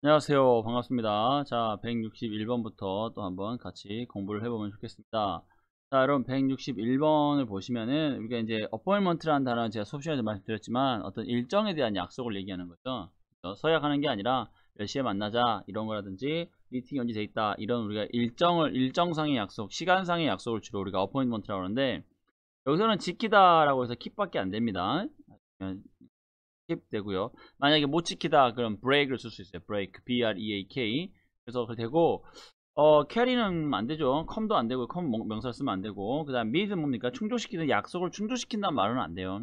안녕하세요 반갑습니다 자 161번부터 또 한번 같이 공부를 해보면 좋겠습니다 자 여러분 161번을 보시면은 우리가 이제 어포인먼트라는 단어는 제가 수업 시간에 말씀드렸지만 어떤 일정에 대한 약속을 얘기하는 거죠 서약하는 게 아니라 몇 시에 만나자 이런 거라든지 미팅이 언제 돼 있다 이런 우리가 일정을 일정상의 약속 시간상의 약속을 주로 우리가 어포인먼트라고 하는데 여기서는 지키다 라고 해서 킵밖에 안 됩니다 되고요. 만약에 못 지키다 그럼 b r e a k 를쓸 수 있어요. break, b-r-e-a-k. 그래서 그 되고 어, 캐리는 안 되죠. 컴도 안 되고 컴 명사 쓰면 안 되고 그다음 미드 뭡니까? 충족시키는 약속을 충족시킨다는 말은 안 돼요.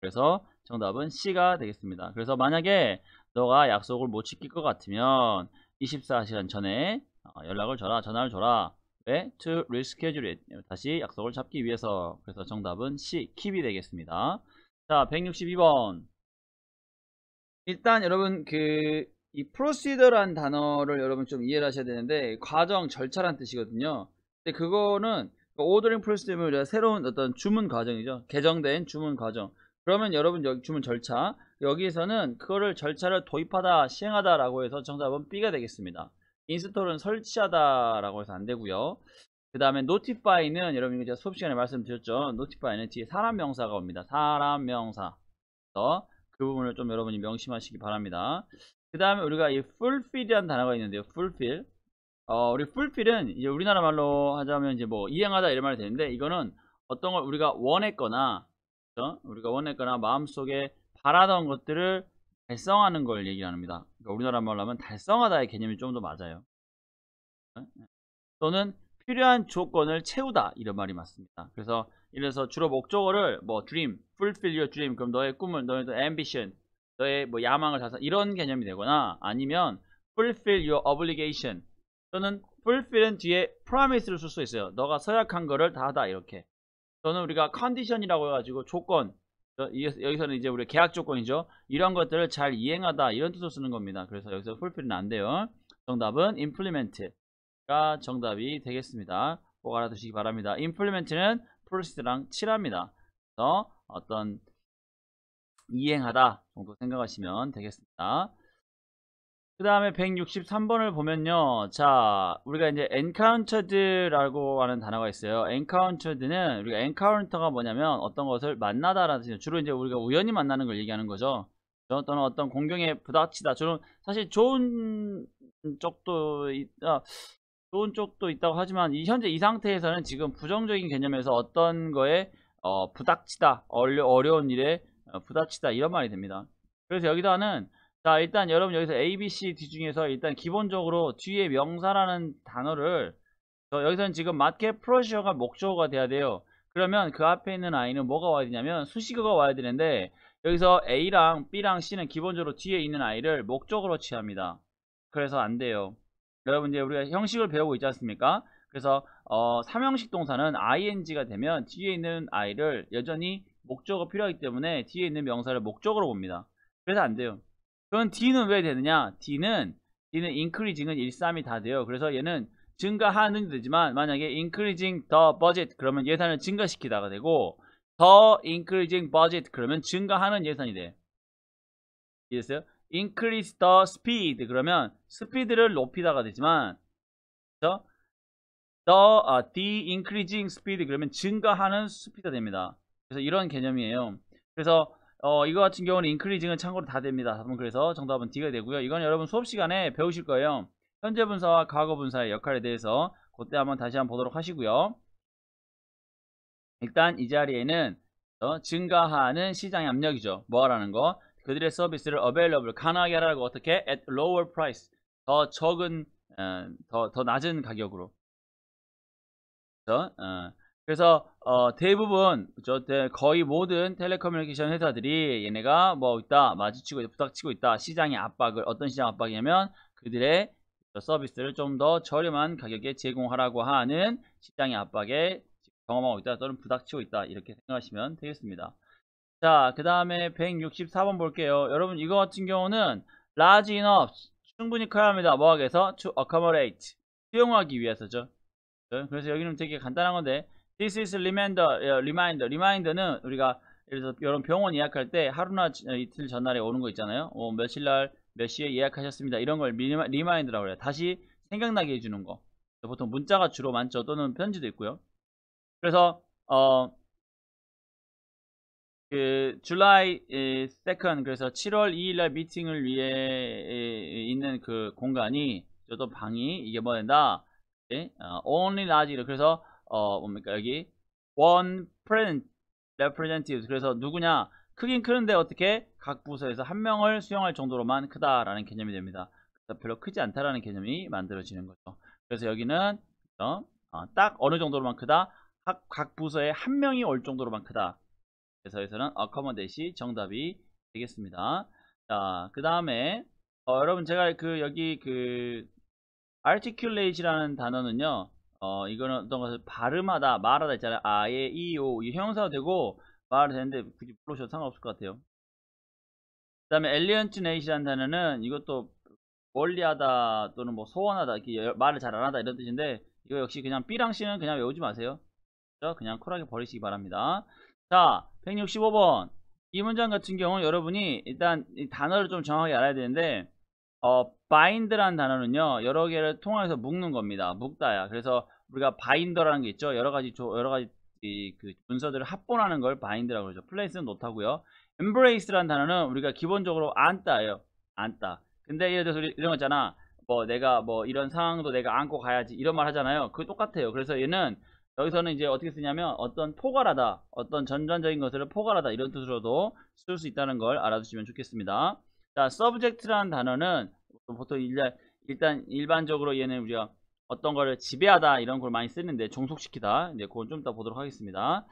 그래서 정답은 C가 되겠습니다. 그래서 만약에 너가 약속을 못 지킬 것 같으면 24시간 전에 어, 연락을 줘라, 전화를 줘라. 왜? To reschedule it. 다시 약속을 잡기 위해서. 그래서 정답은 C, 킵이 되겠습니다. 자, 162번. 일단 여러분 그 이 프로시더란 단어를 여러분 좀 이해를 하셔야 되는데 과정 절차란 뜻이거든요 근데 그거는 오더링 그 프로시더템 새로운 어떤 주문 과정이죠 개정된 주문 과정 그러면 여러분 여기 주문 절차 여기에서는 그거를 절차를 도입하다 시행하다 라고 해서 정답은 B가 되겠습니다 인스톨은 설치하다 라고 해서 안되고요 그 다음에 노티파이는 여러분 제가 수업시간에 말씀드렸죠 노티파이는 뒤에 사람 명사가 옵니다 사람 명사 그 부분을 좀 여러분이 명심하시기 바랍니다. 그 다음에 우리가 이 fulfill이라는 단어가 있는데요. fulfill. 어, 우리 fulfill은 이제 우리나라 말로 하자면 이제 뭐 이행하다 이런 말이 되는데 이거는 어떤 걸 우리가 원했거나 그렇죠? 우리가 원했거나 마음속에 바라던 것들을 달성하는 걸 얘기합니다. 그러니까 우리나라 말로 하면 달성하다의 개념이 좀 더 맞아요. 네? 또는 필요한 조건을 채우다 이런 말이 맞습니다. 그래서 이래서 주로 목적어를 뭐 dream, fulfill your dream 그럼 너의 꿈을, 너의 ambition, 너의 뭐 야망을 달성 이런 개념이 되거나 아니면 fulfill your obligation 또는 fulfill은 뒤에 promise를 쓸 수 있어요. 너가 서약한 거를 다 하다 이렇게. 또는 우리가 condition이라고 해가지고 조건 여기서는 이제 우리 계약 조건이죠. 이런 것들을 잘 이행하다 이런 뜻으로 쓰는 겁니다. 그래서 여기서 fulfill은 안 돼요. 정답은 implement가 정답이 되겠습니다. 꼭 알아두시기 바랍니다. implement는 프로시스랑 칠합니다 그래서 어떤 이행하다 정도 생각하시면 되겠습니다. 그 다음에 163번을 보면요. 자, 우리가 이제 encountered라고 하는 단어가 있어요. encountered는 우리가 encounter가 뭐냐면 어떤 것을 만나다라는 뜻이에요. 주로 이제 우리가 우연히 만나는 걸 얘기하는 거죠. 그렇죠? 또는 어떤 공경에 부닥치다. 주로 사실 좋은 쪽도 있다. 어, 좋은 쪽도 있다고 하지만 이 현재 이 상태에서는 지금 부정적인 개념에서 어떤 거에 어, 부닥치다 어려, 어려운 일에 어, 부닥치다 이런 말이 됩니다 그래서 여기다는 자 일단 여러분 여기서 A, B, C, D 중에서 일단 기본적으로 뒤에 명사라는 단어를 여기서는 지금 마켓 프로시어가 목적어가 돼야 돼요 그러면 그 앞에 있는 아이는 뭐가 와야 되냐면 수식어가 와야 되는데 여기서 A랑 B랑 C는 기본적으로 뒤에 있는 아이를 목적으로 취합니다 그래서 안 돼요 여러분 이제 우리가 형식을 배우고 있지 않습니까? 그래서 어, 삼형식 동사는 ing가 되면 뒤에 있는 i를 여전히 목적어 필요하기 때문에 뒤에 있는 명사를 목적으로 봅니다. 그래서 안 돼요. 그럼 d는 왜 되느냐? d는 d는 increasing은 1, 3이 다 돼요. 그래서 얘는 증가하는 되지만 만약에 increasing the budget 그러면 예산을 증가시키다가 되고 더 increasing budget 그러면 증가하는 예산이 돼. 이해했어요? increase the speed 그러면 스피드를 높이다가 되지만 그렇죠? the 아, the increasing speed 그러면 증가하는 스피드가 됩니다. 그래서 이런 개념이에요. 그래서 어, 이거 같은 경우는 increasing은 참고로 다 됩니다. 그래서 정답은 D가 되고요. 이건 여러분 수업 시간에 배우실 거예요. 현재 분사와 과거 분사의 역할에 대해서 그때 한번 다시 한번 보도록 하시고요. 일단 이 자리에는 어, 증가하는 시장의 압력이죠. 뭐라는 거? 그들의 서비스를 available 가능하게 하라고 어떻게 at lower price 더 적은 어, 더, 더 낮은 가격으로 그렇죠? 어, 그래서 어, 대부분 저 거의 모든 텔레커뮤니케이션 회사들이 얘네가 뭐 있다 마주치고 부닥치고 있다 시장의 압박을 어떤 시장 압박이냐면 그들의 서비스를 좀 더 저렴한 가격에 제공하라고 하는 시장의 압박에 경험하고 있다 또는 부닥치고 있다 이렇게 생각하시면 되겠습니다. 자, 그 다음에 164번 볼게요. 여러분, 이거 같은 경우는 large enough, 충분히 커야 합니다. 뭐하게서? to accommodate, 수용하기 위해서죠. 그래서 여기는 되게 간단한 건데 this is 예, reminder, reminder, reminder는 우리가 예를 들어서 여러분 병원 예약할 때 하루나 어, 이틀 전날에 오는 거 있잖아요. 어, 며칠 날 몇 시에 예약하셨습니다. 이런 걸 r e m i n d e r 라고 해요. 다시 생각나게 해주는 거. 보통 문자가 주로 많죠. 또는 편지도 있고요. 그래서 어, 그 July 2nd 그래서 7월 2일날 미팅을 위해 있는 그 공간이 저도 방이 이게 뭐야 된다 네? 어, only large 그래서 어 뭡니까 여기 one print representative 그래서 누구냐 크긴 크는데 어떻게 각 부서에서 한 명을 수용할 정도로만 크다라는 개념이 됩니다 그래서 별로 크지 않다라는 개념이 만들어지는 거죠 그래서 여기는 어, 딱 어느 정도로만 크다 각, 각 부서에 한 명이 올 정도로만 크다 그래서 여기서는 accommodate 정답이 되겠습니다. 자, 그 다음에 어, 여러분 제가 그 여기 그 articulate라는 단어는요. 어, 이거는 어떤 것을 발음하다, 말하다 있잖아요. 아, 예, 이, 오. 이형사가 되고 말이 되는데 굳이 불러셔도 상관없을 것 같아요. 그 다음에 alienate라는 단어는 이것도 멀리하다 또는 뭐 소원하다 이렇게 말을 잘 안하다 이런 뜻인데 이거 역시 그냥 B랑 C는 그냥 외우지 마세요. 그냥 쿨하게 버리시기 바랍니다. 자 165번 이 문장 같은 경우 여러분이 일단 이 단어를 좀 정확히 알아야 되는데 어, b i n 라는 단어는요 여러 개를 통해서 묶는 겁니다 묶다야 그래서 우리가 바인더라는 게 있죠 여러 가지 조, 여러 가지 그 문서들을 합본하는 걸 바인드라고 그러죠 플레이스는 놓다고요 embrace라는 단어는 우리가 기본적으로 안따예요 안따 근데 예를 들어서 이런 거 있잖아 뭐 내가 뭐 이런 상황도 내가 안고 가야지 이런 말 하잖아요 그거 똑같아요 그래서 얘는 여기서는 이제 어떻게 쓰냐면 어떤 포괄하다, 어떤 전반적인 것을 포괄하다 이런 뜻으로도 쓸 수 있다는 걸 알아두시면 좋겠습니다. 자, subject라는 단어는 보통 일단, 일단 일반적으로 얘는 우리가 어떤 거를 지배하다 이런 걸 많이 쓰는데 종속시키다 이제 그건 좀 이따 보도록 하겠습니다.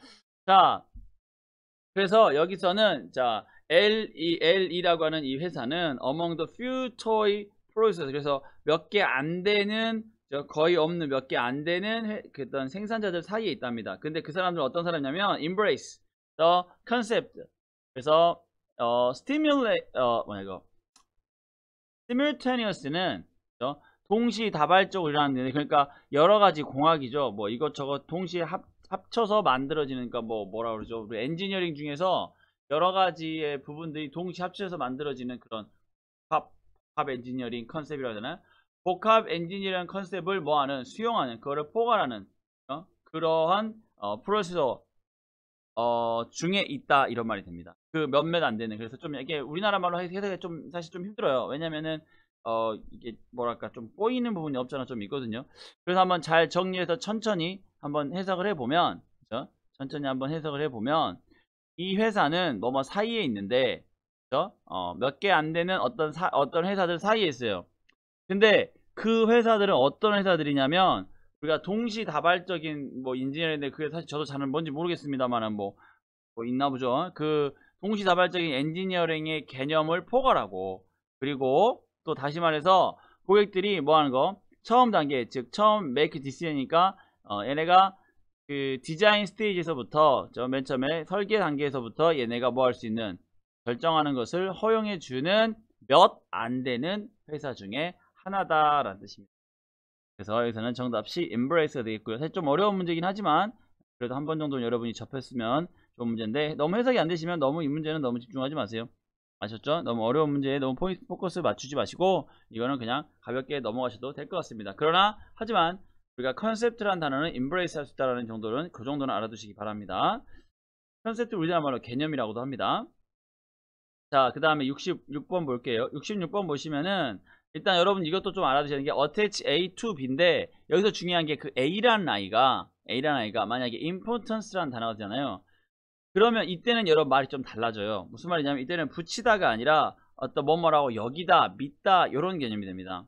자, 그래서 여기서는 자 LEL이라고 하는 이 회사는 among the few toy producers 그래서 몇 개 안 되는 거의 없는 몇 개 안 되는 그떤 생산자들 사이에 있답니다. 근데 그 사람들 어떤 사람이냐면 embrace the concept. 그래서 어, stimulate 어 뭐냐 이거 simultaneous는 그렇죠? 어, 동시다발적으로라는 건데 그러니까 여러 가지 공학이죠. 뭐 이것저것 동시에 합, 합쳐서 만들어지는 그러니까 뭐 뭐라 그러죠. 우리 엔지니어링 중에서 여러 가지의 부분들이 동시 합쳐서 만들어지는 그런 합팝 엔지니어링 컨셉이라 하잖아요. 복합 엔진이라는 컨셉을 뭐하는 수용하는 그거를 포괄하는 어? 그러한 어, 프로세서 어, 중에 있다 이런 말이 됩니다. 그 몇몇 안 되는 그래서 좀 이게 우리나라 말로 해석이 좀 사실 좀 힘들어요. 왜냐면은 어, 이게 뭐랄까 좀 꼬이는 부분이 없잖아 좀 있거든요. 그래서 한번 잘 정리해서 천천히 한번 해석을 해보면 그죠? 천천히 한번 해석을 해보면 이 회사는 뭐뭐 사이에 있는데 어, 몇 개 안 되는 어떤 사, 어떤 회사들 사이에 있어요. 근데 그 회사들은 어떤 회사들이냐면 우리가 동시다발적인 뭐엔지니어인데 그게 사실 저도 잘 뭔지 모르겠습니다만은 뭐, 뭐 있나 보죠. 그 동시다발적인 엔지니어링의 개념을 포괄하고 그리고 또 다시 말해서 고객들이 뭐 하는 거 처음 단계 즉 처음 메이크 디스 e c 이니까 어, 얘네가 그 디자인 스테이지에서부터 저 맨 처음에 설계 단계에서부터 얘네가 뭐 할 수 있는 결정하는 것을 허용해 주는 몇 안 되는 회사 중에 하나다라는 뜻입니다. 그래서 여기서는 정답 C embrace가 되겠고요. 사실 좀 어려운 문제긴 하지만 그래도 한 번 정도는 여러분이 접했으면 좋은 문제인데 너무 해석이 안 되시면 너무 이 문제는 너무 집중하지 마세요. 아셨죠? 너무 어려운 문제에 너무 포인트 포커스 맞추지 마시고 이거는 그냥 가볍게 넘어가셔도 될 것 같습니다. 그러나 하지만 우리가 컨셉트라는 단어는 embrace 할 수 있다는 정도는 그 정도는 알아두시기 바랍니다. 컨셉트 우리나라말로 개념이라고도 합니다. 자, 그 다음에 66번 볼게요. 66번 보시면은 일단 여러분 이것도 좀알아두시는게 attach A to B인데 여기서 중요한 게 그 A라는 아이가 A라는 아이가 만약에 importance라는 단어잖아요 그러면 이때는 여러분 말이 좀 달라져요 무슨 말이냐면 이때는 붙이다가 아니라 어떤 뭐뭐라고 여기다 믿다 이런 개념이 됩니다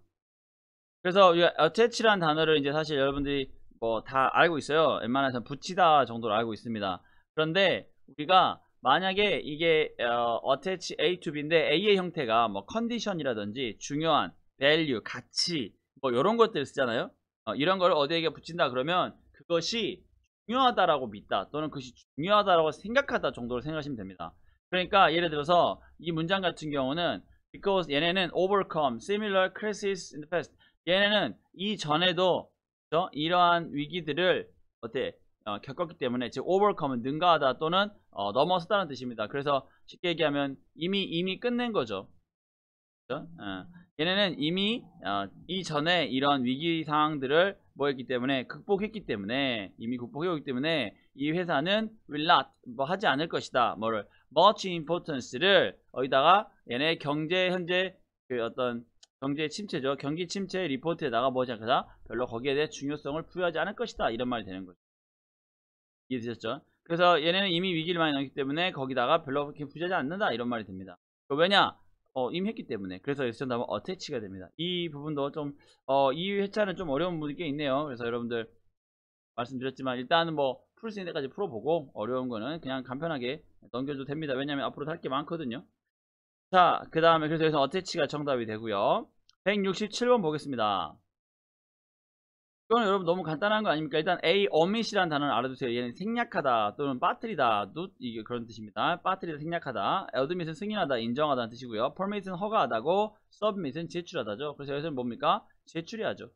그래서 attach라는 단어를 이제 사실 여러분들이 뭐 다 알고 있어요 웬만해서 붙이다 정도로 알고 있습니다 그런데 우리가 만약에 이게 어, attach A to B인데 A의 형태가 뭐 컨디션이라든지 중요한 value, 가치 뭐 이런 것들 을 쓰잖아요. 어, 이런 걸 어디에게 붙인다 그러면 그것이 중요하다라고 믿다 또는 그것이 중요하다라고 생각하다 정도로 생각하시면 됩니다. 그러니까 예를 들어서 이 문장 같은 경우는 because 얘네는 overcome similar crisis in the past 얘네는 이전에도 그렇죠? 이러한 위기들을 어때 어, 겪었기 때문에 즉 overcome은 능가하다 또는 어, 넘어섰다는 뜻입니다. 그래서 쉽게 얘기하면 이미 이미 끝낸 거죠. 그렇죠? 어, 얘네는 이미 어, 이전에 이런 위기 상황들을 뭐 했기 때문에 극복했기 때문에 이미 극복해오기 때문에 이 회사는 will not 뭐 하지 않을 것이다. 뭐를 much importance를 여기다가 얘네 경제 현재 그 어떤 경제 침체죠. 경기 침체 리포트에다가 뭐지 않다 별로 거기에 대해 중요성을 부여하지 않을 것이다. 이런 말이 되는 거죠. 이해되셨죠? 그래서 얘네는 이미 위기를 많이 넘기 때문에 거기다가 별로 그렇게 부자지 않는다 이런 말이 됩니다. 그 왜냐? 어, 이미 했기 때문에 그래서 액션 답면 어태치가 됩니다. 이 부분도 좀이 어, 회차는 좀 어려운 부분이 꽤 있네요. 그래서 여러분들 말씀드렸지만 일단은 뭐풀 수 있는 데까지 풀어보고 어려운 거는 그냥 간편하게 넘겨줘도 됩니다. 왜냐면 앞으로 할 게 많거든요. 자, 그 다음에 그래서 여기서 어태치가 정답이 되고요. 167번 보겠습니다. 이건 여러분 너무 간단한 거 아닙니까? 일단 A omit이라는 단어를 알아두세요. 얘는 생략하다 또는 빠뜨리다 도 이게 그런 뜻입니다. 빠뜨리다 생략하다. admit은 승인하다 인정하다는 뜻이고요. permit은 허가하다고 submit은 제출하다죠. 그래서 여기서는 뭡니까? 제출해야죠.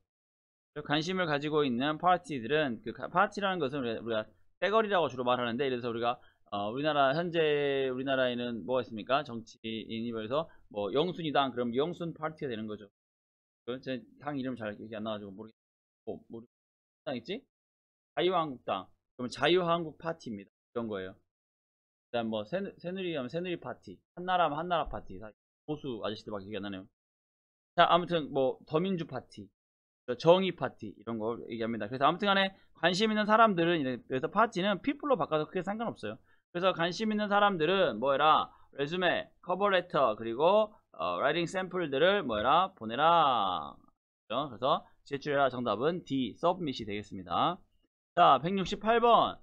관심을 가지고 있는 파티들은 그 파티라는 것은 우리가 떼거리라고 주로 말하는데 이래서 우리가 어, 우리나라 현재 우리나라에는 뭐가 있습니까? 정치인이 벌써 뭐 영순이당 그럼 영순 파티가 되는 거죠. 제 당 이름 잘 기억이 안 나가지고 모르겠. 뭐, 뭐 있지? 자유한국당. 그러면 자유한국 파티입니다. 이런 거예요. 그다음 뭐 새누, 새누리 하면 새누리 파티, 한나라 하면 한나라 파티. 보수 아저씨들 막 얘기 안 나네요. 자, 아무튼 뭐 더민주 파티, 정의 파티 이런 걸 얘기합니다. 그래서 아무튼간에 관심 있는 사람들은 그래서 파티는 피플로 바꿔서 크게 상관없어요. 그래서 관심 있는 사람들은 뭐해라 레즈메 커버레터 그리고 어, 라이딩 샘플들을 뭐해라 보내라. 그렇 그래서 제출해라 정답은 D. submit이 되겠습니다. 자 168번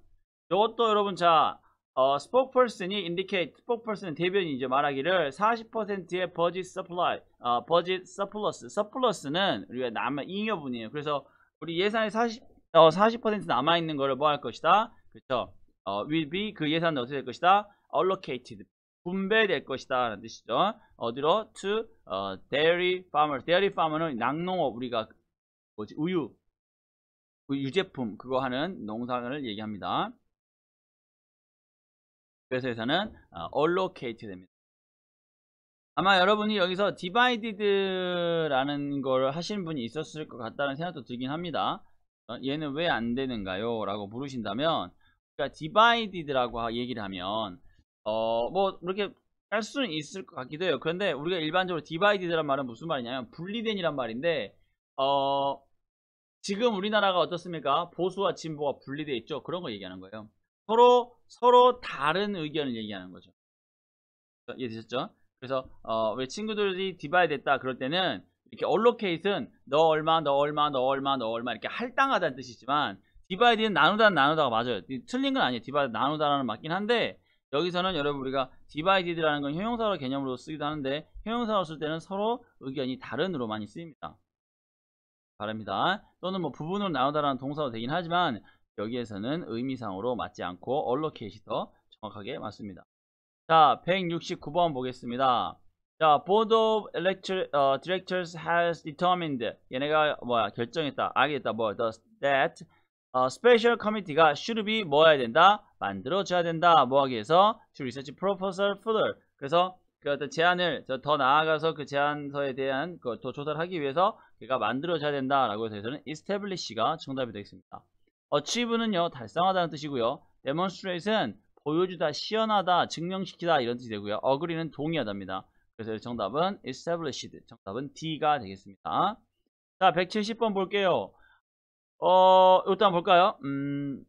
이것도 여러분 자 어, spokesperson이 indicate, spokesperson은 대변인이 이제 말하기를 40%의 budget supply, 어, budget surplus, surplus는 우리가 남아 잉여분이에요. 그래서 우리 예산의 40, 어, 40% 남아있는 거를 뭐 할 것이다? 그쵸? 어, will be 그 예산은 어떻게 될 것이다? allocated, 분배될 것이다. 라는 뜻이죠. 어디로? to 어, dairy farmer, dairy farmer는 낙농업, 우리가 뭐지 우유 그 유제품 그거 하는 농사를 얘기합니다. 그래서에서는 어, allocate 됩니다. 아마 여러분이 여기서 divided라는 걸 하신 분이 있었을 것 같다는 생각도 들긴 합니다. 어, 얘는 왜 안 되는가요? 라고 물으신다면 그러니까 divided라고 얘기를 하면 어뭐 이렇게 할 수는 있을 것 같기도 해요. 그런데 우리가 일반적으로 divided란 말은 무슨 말이냐면 분리된이란 말인데 어 지금 우리나라가 어떻습니까? 보수와 진보가 분리되어 있죠. 그런 거 얘기하는 거예요. 서로 서로 다른 의견을 얘기하는 거죠. 이해되셨죠? 그래서 어, 왜 친구들이 디바이 됐다 그럴 때는 이렇게 얼로케이트는 너 얼마 너 얼마 너 얼마 너 얼마 이렇게 할당하다는 뜻이지만 디바이드는 나누다 나누다가 맞아요. 틀린 건 아니에요. 디바이드 나누다라는 맞긴 한데 여기서는 여러분 우리가 디바이디드라는 건 형용사로 개념으로 쓰기도 하는데 형용사로 쓸 때는 서로 의견이 다른으로 많이 쓰입니다. 바랍니다. 또는 뭐 부분으로 나온다라는 동사도 되긴 하지만 여기에서는 의미상으로 맞지 않고 allocate 더 정확하게 맞습니다. 자, 169번 보겠습니다. 자, Board of Elector, uh, Directors has determined 얘네가 뭐야 결정했다, 알겠다, 뭐 the, that uh, special committee가 should be 뭐야 된다, 만들어져야 된다, 뭐하기 위해서 to research proposal further. 그래서 그 어떤 제안을 더 나아가서 그 제안서에 대한 그 조사를 하기 위해서 얘가 만들어져야 된다라고 해서 는 establish가 정답이 되겠습니다. achieve는요 달성하다는 뜻이고요. demonstrate는 보여주다, 시연하다, 증명시키다 이런 뜻이 되고요. agree는 동의하답니다. 그래서 정답은 established 정답은 D가 되겠습니다. 자 170번 볼게요. 어 일단 볼까요? 음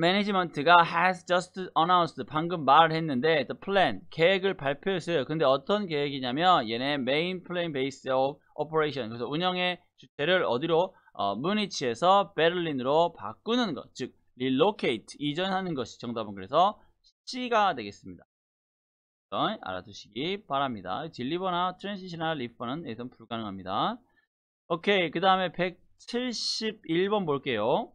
매니지먼트가 has just announced 방금 말을 했는데 the plan 계획을 발표했어요 근데 어떤 계획이냐면 얘네 main plan base of operation 그래서 운영의 주체를 어디로 어, 무니치에서 베를린으로 바꾸는 것즉 relocate 이전하는 것이 정답은 그래서 C가 되겠습니다 알아두시기 바랍니다 딜리버나 트랜시시나 리퍼는 예선 불가능합니다 오케이 그 다음에 171번 볼게요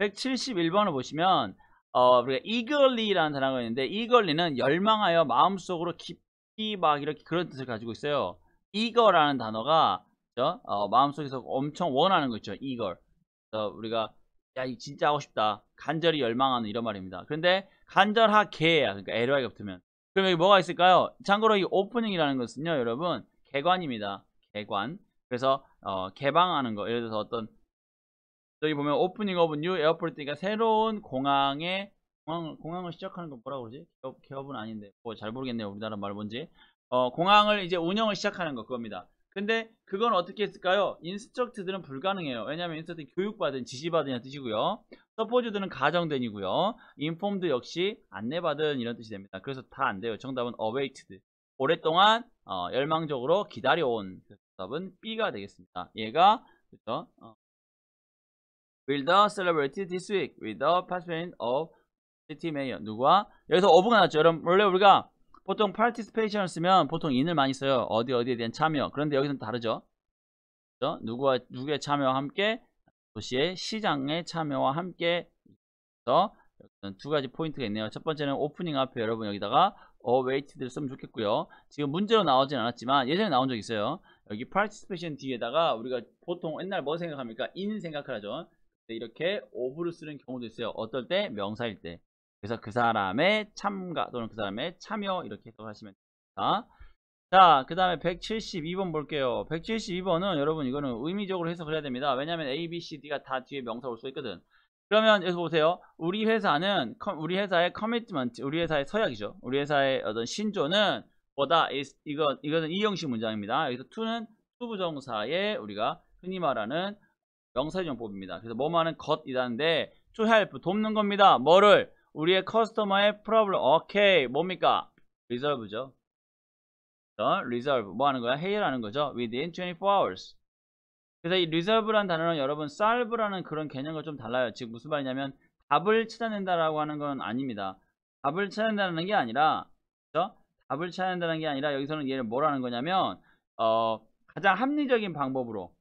171번을 보시면 어, 우리가 eagerly라는 단어가 있는데 eagerly는 열망하여 마음속으로 깊이 막 이렇게 그런 뜻을 가지고 있어요. eager라는 단어가 그렇죠? 어, 마음속에서 엄청 원하는 거 있죠. eager. 어, 우리가 야, 이 진짜 하고 싶다. 간절히 열망하는 이런 말입니다. 그런데 간절하게야. 그러니까 ly가 붙으면. 그럼 여기 뭐가 있을까요? 참고로 이 오프닝이라는 것은요, 여러분 개관입니다. 개관. 그래서 어, 개방하는 거. 예를 들어서 어떤 여기 보면 오프닝 오브 뉴 에어포트 그러니까 새로운 공항에 공항, 공항을 시작하는 건 뭐라 고 그러지? 기업, 기업은 아닌데 뭐잘 모르겠네요 우리나라 말 뭔지 어, 공항을 이제 운영을 시작하는 거 그겁니다 근데 그건 어떻게 했을까요? 인스트럭트들은 불가능해요 왜냐면 하 인스트럭트 교육받은 지시받은 뜻이고요 서포즈들은 가정된이고요 인폼드 역시 안내받은 이런 뜻이 됩니다 그래서 다 안 돼요 정답은 어웨이트드 오랫동안 어, 열망적으로 기다려온 정답은 그 B가 되겠습니다 얘가 그렇죠? 어, will the celebrity this week with the participation of city mayor 누구와 여기서 어부가 나왔죠 여러분 원래 우리가 보통 participation을 쓰면 보통 인을 많이 써요 어디 어디에 대한 참여 그런데 여기서는 다르죠 그렇죠? 누구와 누구의 참여와 함께 도시의 시장의 참여와 함께 두 가지 포인트가 있네요 첫 번째는 오프닝 앞에 여러분 여기다가 어웨이트들 쓰면 좋겠고요 지금 문제로 나오진 않았지만 예전에 나온 적 있어요 여기 participation 뒤에다가 우리가 보통 옛날 뭐 생각합니까? 인 생각하죠 네, 이렇게 오브를 쓰는 경우도 있어요. 어떨 때? 명사일 때. 그래서 그 사람의 참가 또는 그 사람의 참여 이렇게 해석하시면 됩니다. 자, 그 다음에 172번 볼게요. 172번은 여러분 이거는 의미적으로 해석을 해야 됩니다. 왜냐하면 A, B, C, D가 다 뒤에 명사 올 수 있거든. 그러면 여기서 보세요. 우리 회사는 우리 회사의 커밋먼트, 우리 회사의 서약이죠. 우리 회사의 어떤 신조는 보다 이건 이거는 이형식 문장입니다. 여기서 2는 투부정사에 우리가 흔히 말하는 명사용법입니다. 그래서 뭐만하는 것이라는데 to help 돕는 겁니다. 뭐를? 우리의 커스터마의 problem. 오케이. 뭡니까? resolve죠. 어? resolve 뭐 하는 거야? 해결하는 거죠. within 24 hours. 그래서 이 resolve란 단어는 여러분 solve라는 그런 개념과 좀 달라요. 지금 무슨 말이냐면 답을 찾아낸다라고 하는 건 아닙니다. 답을 찾아낸다는 게 아니라 그렇죠? 답을 찾아낸다는 게 아니라 여기서는 얘를 뭐라는 거냐면 어, 가장 합리적인 방법으로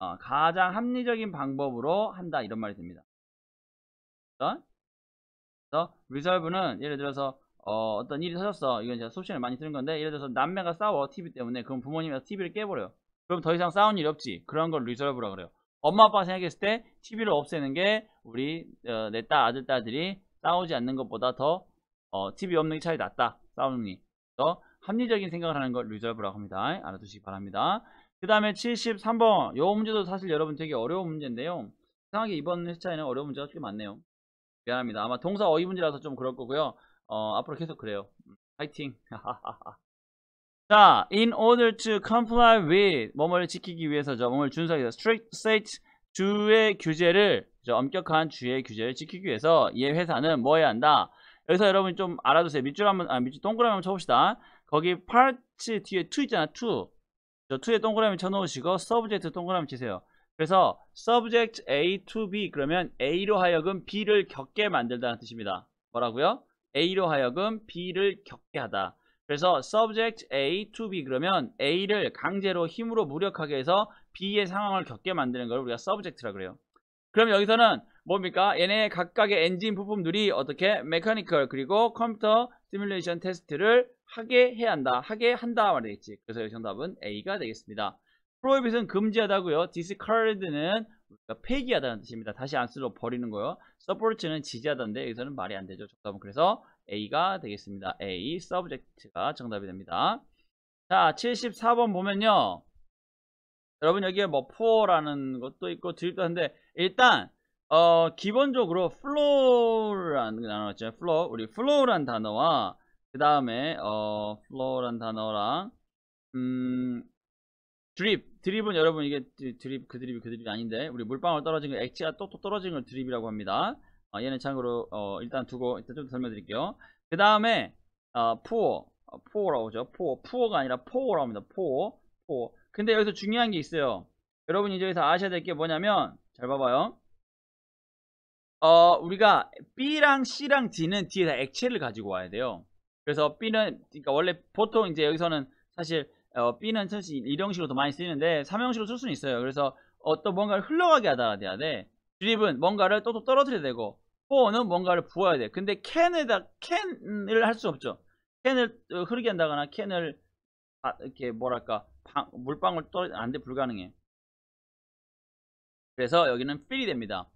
어, 가장 합리적인 방법으로 한다 이런 말이 됩니다. 그래서 resolve는 예를 들어서 어, 떤 일이 터졌어. 이건 제가 소식을 많이 쓰는 건데 예를 들어서 남매가 싸워 TV 때문에 그럼 부모님이 TV를 깨버려요. 그럼 더 이상 싸운 일이 없지. 그런 걸 resolve라 그래요. 엄마 아빠가 생각했을 때 TV를 없애는 게 우리 어, 내 딸, 아들, 딸들이 싸우지 않는 것보다 더 어, TV 없는 게차이리 낫다. 싸우는 게. 합리적인 생각을 하는 걸 r 저 s o 라고 합니다. 알아두시기 바랍니다. 그 다음에 73번 요 문제도 사실 여러분 되게 어려운 문제인데요 이상하게 이번 회차에는 어려운 문제가 꽤 많네요 미안합니다 아마 동사 어휘 문제라서 좀 그럴 거고요 어, 앞으로 계속 그래요 음, 파이팅 자 in order to comply with 뭐뭐를 지키기 위해서죠 몸을 준수하기 위해서 strict state 주의 규제를 그죠? 엄격한 주의 규제를 지키기 위해서 이 회사는 뭐 해야 한다 여기서 여러분 좀 알아두세요 밑줄 한번 아 밑줄 동그라미 한번 쳐봅시다 거기 part 뒤에 2 있잖아 2 2에 동그라미 쳐놓으시고 subject 동그라미 치세요. 그래서 subject A to B 그러면 A로 하여금 B를 겪게 만들다는 뜻입니다. 뭐라고요? A로 하여금 B를 겪게 하다. 그래서 subject A to B 그러면 A를 강제로 힘으로 무력하게 해서 B의 상황을 겪게 만드는 걸 우리가 subject라 그래요. 그럼 여기서는 뭡니까? 얘네 각각의 엔진 부품들이 어떻게 메카니컬 그리고 컴퓨터 시뮬레이션 테스트를 하게 해야 한다. 하게 한다 말이겠지. 그래서 여기 정답은 A가 되겠습니다. prohibit은 금지하다고요. discard는 폐기하다는 뜻입니다. 다시 안 쓰러 버리는 거요. support는 지지하다인데 여기서는 말이 안 되죠. 정답은 그래서 A가 되겠습니다. A, subject가 정답이 됩니다. 자, 74번 보면요. 여러분 여기에 뭐 p o r 라는 것도 있고 드립도 한데 일단 어, 기본적으로 flow라는 단어가 있죠. flow. 우리 flow라는 단어와 그 다음에 어 f l o 란 단어랑 음 드립 드립은 여러분 이게 드립 그 드립이 그 드립이 아닌데 우리 물방울 떨어진 거 액체가 똑똑 떨어진 걸 드립이라고 합니다 어, 얘는 참고로 어, 일단 두고 일단 좀 설명드릴게요 그 다음에 어, pour 어, 라고 하죠 pour 가 아니라 포 o 라고 합니다 포 o u r 근데 여기서 중요한 게 있어요 여러분이 여기서 아셔야 될 게 뭐냐면 잘 봐봐요 어, 우리가 B랑 C랑 D는 뒤에 다 액체를 가지고 와야 돼요. 그래서 B는 그러니까 원래 보통 이제 여기서는 사실 어, B는 사실 일형식으로 더 많이 쓰이는데 3형식으로쓸 수는 있어요. 그래서 어떤 뭔가를 흘러가게 하다가 돼야 돼. 드립은 뭔가를 또, 또 떨어뜨려야 되고 포어는 뭔가를 부어야 돼. 근데 캔에다 캔을 할 수 없죠. 캔을 흐르게 한다거나 캔을 아, 이렇게 뭐랄까 방, 물방울 떨어 안돼 불가능해. 그래서 여기는 필이 됩니다.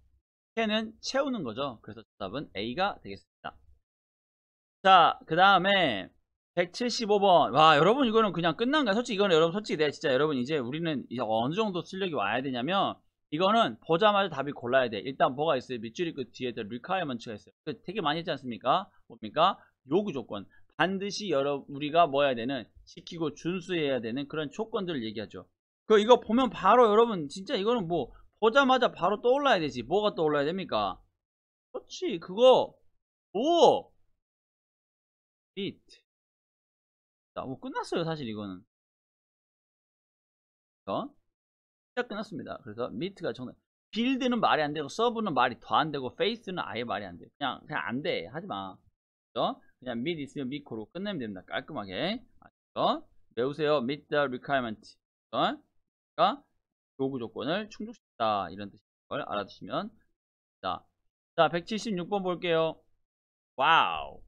캔은 채우는 거죠. 그래서 답은 A가 되겠습니다. 자, 그 다음에 175번. 와, 여러분 이거는 그냥 끝난 거야. 솔직히 이거는 여러분 솔직히 내 진짜 여러분 이제 우리는 이제 어느 정도 실력이 와야 되냐면 이거는 보자마자 답이 골라야 돼. 일단 뭐가 있어요? 밑줄이 그 뒤에 리카이먼츠가 있어요. 그 되게 많이 했지 않습니까? 뭡니까? 요구 조건. 반드시 여러 우리가 뭐 해야 되는 시키고 준수해야 되는 그런 조건들을 얘기하죠. 그 이거 보면 바로 여러분 진짜 이거는 뭐 보자마자 바로 떠올라야 되지. 뭐가 떠올라야 됩니까? 그렇지. 그거 뭐 b 트 a 뭐 끝났어요 사실 이거는 어? 시 끝났습니다 그래서 미트가 정답 빌드는 말이 안 되고 서브는 말이 더 안 되고 페이스는 아예 말이 안 돼. 그냥 그냥 안 돼. 하지 마. 그죠? 그냥 미드 있으면 미코로 끝내면 됩니다. 깔끔하게. 아시죠? 외우세요. 미 e e 리카 h e r e q u i 그러니까 요구 조건을 충족시다 이런 뜻인 걸 알아두시면 됩니다. 자, 176번 볼게요. 와우.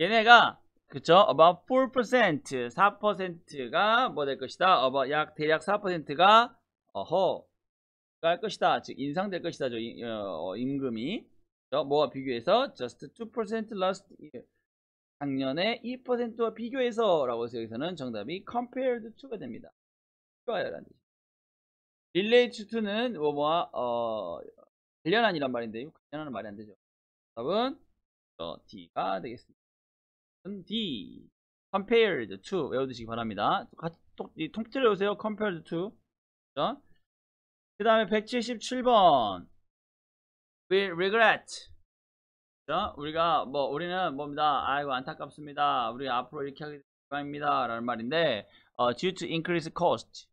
얘네가 그쵸? about 4% 4%가 뭐 될 것이다? about 약 대략 4%가 어허 할 것이다. 즉 인상될 것이다. 저 인, 어, 어, 임금이 저 뭐와 비교해서 just 2% last year 작년에 2%와 비교해서 라고 해서 여기서는 정답이 compared to가 됩니다. 비교하여라는 뜻. relate to는 뭐뭐와 어, 관련한이란 말인데 관련한 말이 안 되죠. 답은 어, D가 되겠습니다. 음, D. compared to 외워두시기 바랍니다. 통틀어 보세요. compared to. 그렇죠? 그 다음에 177번. We regret. 그렇죠? 우리가 뭐 우리는 뭡니다. 아이고 안타깝습니다. 우리 앞으로 이렇게 하게 될 입니다 라는 말인데 어, due to increase cost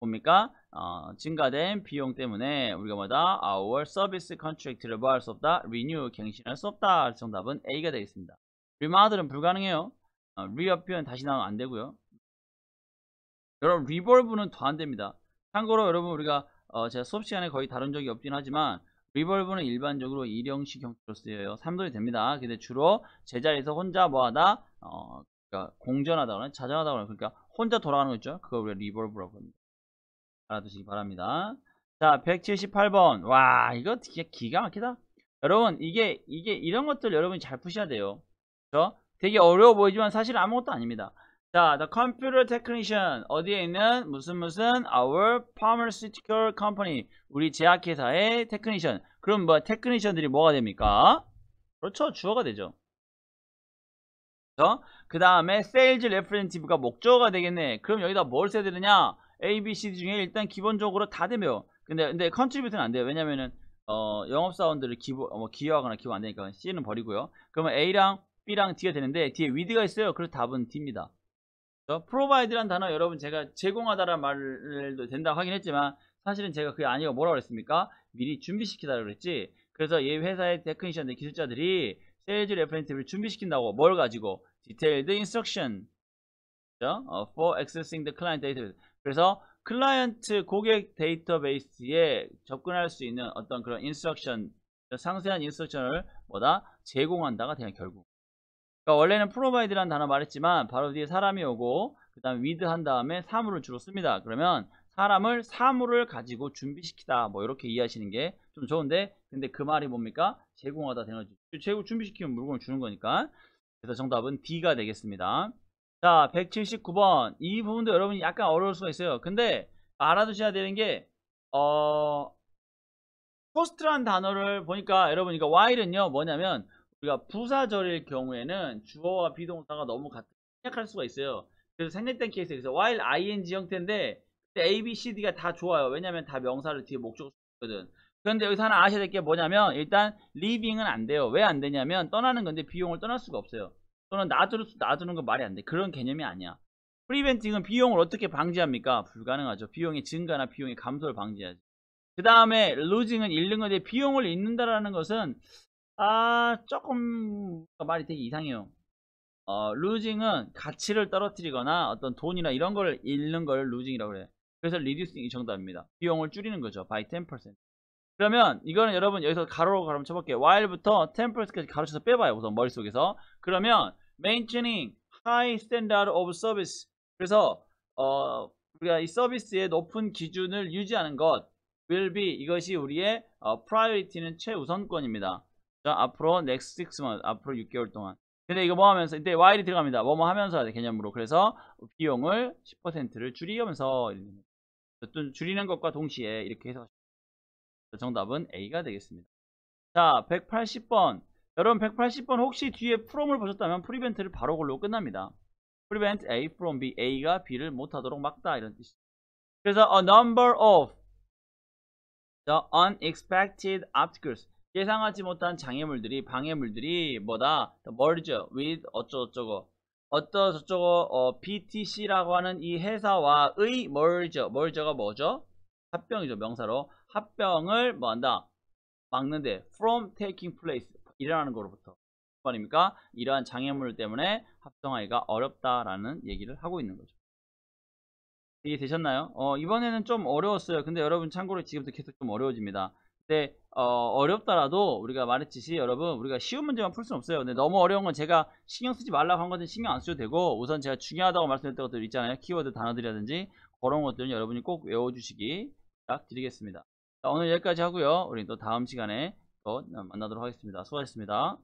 뭡니까? 어, 증가된 비용 때문에 우리가 뭐다? Our service contract를 뭐할 수 없다? renew, 갱신할 수 없다. 정답은 A가 되겠습니다. 리마들은 불가능해요. 어, 리어피언 다시 나오면 안 되고요. 여러분 리볼브는 더 안 됩니다. 참고로 여러분 우리가 어, 제가 수업 시간에 거의 다룬 적이 없긴 하지만 리볼브는 일반적으로 일형식 형태로 쓰여요. 3돌이 됩니다. 근데 주로 제자리에서 혼자 뭐하다 어, 그러니까 공전하다거나 자전하다거나 그러니까 혼자 돌아가는 거 있죠. 그걸 우리가 리볼브라고 합니다. 알아두시기 바랍니다. 자 178번 와 이거 기가 막히다. 여러분 이게 이게 이런 것들 여러분이 잘 푸셔야 돼요. 그렇죠? 되게 어려워 보이지만 사실 아무것도 아닙니다. 자, the computer technician 어디에 있는 무슨 무슨 our pharmaceutical company 우리 제약회사의 테크니션. 그럼 뭐 테크니션들이 뭐가 됩니까? 그렇죠, 주어가 되죠. 그렇죠? 그 다음에 sales representative가 목적어가 되겠네. 그럼 여기다 뭘 써야 되느냐? A, B, C 중에 일단 기본적으로 다 되며. 근데 근데 컨트리뷰트는 안 돼요. 왜냐면은 어, 영업사원들을 기부, 어, 뭐 기여하거나 기부 안 되니까 C는 버리고요. 그러면 A랑 B랑 D가 되는데 뒤에 w i 가 있어요. 그래서 답은 D입니다. 프로바이드 o v 란 단어 여러분 제가 제공하다라는 말도 된다고 하긴 했지만 사실은 제가 그게 아니고 뭐라고 그랬습니까? 미리 준비시키다 그랬지. 그래서 이 회사의 테크니션들 기술자들이 세일즈 레퍼런스를 준비시킨다고 뭘 가지고 detailed instruction 그렇죠? for accessing the client database. 그래서 클라이언트 고객 데이터베이스에 접근할 수 있는 어떤 그런 인스트럭션 상세한 인스트럭션을 뭐다 제공한다가 되는 결국 그러니까 원래는 provide라는 단어 말했지만 바로 뒤에 사람이 오고 그 다음 with 한 다음에 사물을 주로 씁니다. 그러면 사람을 사물을 가지고 준비시키다 뭐 이렇게 이해하시는 게 좀 좋은데 근데 그 말이 뭡니까? 제공하다 되는거지 제공 준비시키면 물건을 주는 거니까 그래서 정답은 D가 되겠습니다. 자 179번 이 부분도 여러분이 약간 어려울 수가 있어요. 근데 알아두셔야 되는 게 어... 포스트란 단어를 보니까 여러분 이거 while은요 뭐냐면 우리가 그러니까 부사절일 경우에는 주어와 비동사가 너무 같은 생략할 수가 있어요. 그래서 생략된 케이스에 서 while ing 형태인데 A, B, C, D가 다 좋아요. 왜냐면 하다 명사를 뒤에 목적을 쓰거든. 그런데 여기서 하나 아셔야 될 게 뭐냐면 일단 leaving은 안 돼요. 왜 안 되냐면 떠나는 건데 비용을 떠날 수가 없어요. 또는 놔두는, 놔두는 건 말이 안 돼. 그런 개념이 아니야. 프리벤팅은 비용을 어떻게 방지합니까? 불가능하죠. 비용의 증가나 비용의 감소를 방지하지그 다음에 losing은 잃는 건데 비용을 잃는다라는 것은 아 조금 말이 되게 이상해요 어, 루징은 가치를 떨어뜨리거나 어떤 돈이나 이런 걸 잃는 걸 루징이라고 그래 그래서 리듀싱이 정답입니다 비용을 줄이는 거죠 by 10% 그러면 이거는 여러분 여기서 가로로 가로 쳐볼게요 while부터 10%까지 가로쳐서 빼봐요 우선 머릿속에서 그러면 maintaining high standard of service 그래서 어, 우리가 이 서비스의 높은 기준을 유지하는 것 will be 이것이 우리의 어, priority는 최우선권입니다 자, 앞으로 next 6 months. 앞으로 6개월 동안. 근데 이거 뭐 하면서 이때 while이 들어갑니다. 뭐뭐 뭐 하면서 개념으로. 그래서 비용을 10%를 줄이면서 어떤 줄이는 것과 동시에 이렇게 해서 정답은 A가 되겠습니다. 자, 180번. 여러분 180번 혹시 뒤에 f r 을 보셨다면 프리벤트를 바로 걸로 끝납니다. prevent A from B. A가 B를 못하도록 막다 이런 뜻이죠. 그래서 a number of the unexpected obstacles. 예상하지 못한 장애물들이 방해물들이 뭐다 멀죠 with 어쩌고저쩌고 어떠저쩌고 어, BTC라고 하는 이 회사와의 멀죠멀죠가 뭐죠? 합병이죠 명사로 합병을 뭐한다 막는데 from taking place 일어나는 거로부터 말입니까? 이러한 장애물 때문에 합병하기가 어렵다라는 얘기를 하고 있는 거죠. 이해 되셨나요? 어, 이번에는 좀 어려웠어요. 근데 여러분 참고로 지금부터 계속 좀 어려워집니다. 근데 네, 어, 렵더라도 우리가 말했듯이 여러분 우리가 쉬운 문제만 풀 수는 없어요 근데 너무 어려운 건 제가 신경 쓰지 말라고 한 건데 신경 안 쓰셔도 되고 우선 제가 중요하다고 말씀했던 것들 있잖아요 키워드 단어들이라든지 그런 것들은 여러분이 꼭 외워주시기 부탁드리겠습니다 자, 오늘 여기까지 하고요 우리 또 다음 시간에 또 만나도록 하겠습니다 수고하셨습니다